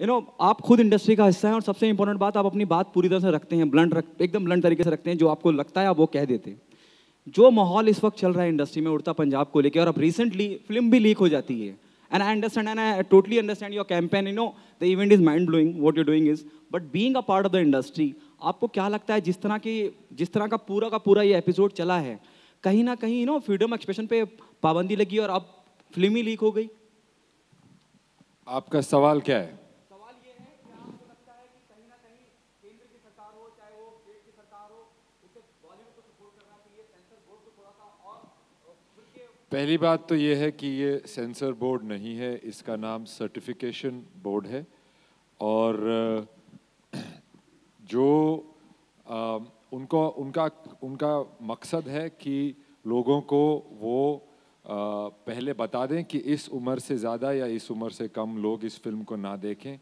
you know आप खुद industry का हिस्सा है और सबसे इंपॉर्टेंट बात आप अपनी बात पूरी तरह से रखते हैं ब्लंट रख एकदम ब्लंट तरीके से रखते हैं जो आपको लगता है आप वो कह देते हैं जो माहौल इस वक्त चल रहा है इंडस्ट्री में उड़ता पंजाब को लेकर और अब रिसेंटली फिल्म भी लीक हो जाती है and I understand and I totally understand your campaign you know the event is mind blowing what you doing is but being a part of the industry आपको क्या लगता है जिस तरह की जिस तरह का पूरा का पूरा ये एपिसोड चला है कहीं ना कहीं यू नो फ्रीडम एक्सप्रेशन पे पाबंदी लगी और अब फिल्म ही लीक हो गई आपका सवाल क्या है पहली बात तो ये है कि ये सेंसर बोर्ड नहीं है इसका नाम सर्टिफिकेशन बोर्ड है और जो उनको उनका उनका मकसद है कि लोगों को वो पहले बता दें कि इस उम्र से ज़्यादा या इस उम्र से कम लोग इस फिल्म को ना देखें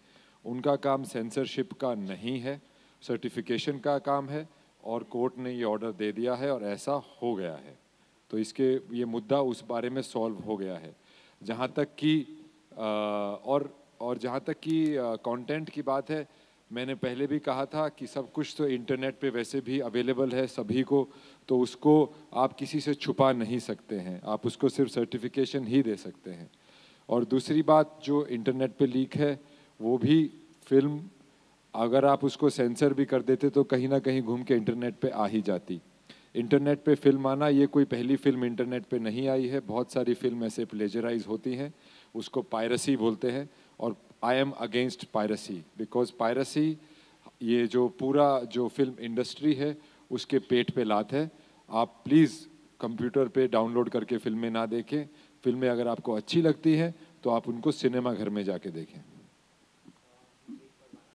उनका काम सेंसरशिप का नहीं है सर्टिफिकेशन का काम है और कोर्ट ने ये ऑर्डर दे दिया है और ऐसा हो गया है तो इसके ये मुद्दा उस बारे में सॉल्व हो गया है जहाँ तक कि और और जहाँ तक कि कंटेंट की बात है मैंने पहले भी कहा था कि सब कुछ तो इंटरनेट पे वैसे भी अवेलेबल है सभी को तो उसको आप किसी से छुपा नहीं सकते हैं आप उसको सिर्फ सर्टिफिकेशन ही दे सकते हैं और दूसरी बात जो इंटरनेट पे लीक है वो भी फिल्म अगर आप उसको सेंसर भी कर देते तो कहीं ना कहीं घूम के इंटरनेट पे आ ही जाती इंटरनेट पे फिल्म आना ये कोई पहली फिल्म इंटरनेट पे नहीं आई है बहुत सारी फिल्म ऐसे प्लेजराइज होती हैं उसको पायरसी बोलते हैं और I am against piracy because piracy ये जो पूरा जो फिल्म इंडस्ट्री है उसके पेट पे लात है आप प्लीज़ कंप्यूटर पे डाउनलोड करके फिल्में ना देखें फिल्में अगर आपको अच्छी लगती हैं तो आप उनको सिनेमा घर में जाके देखें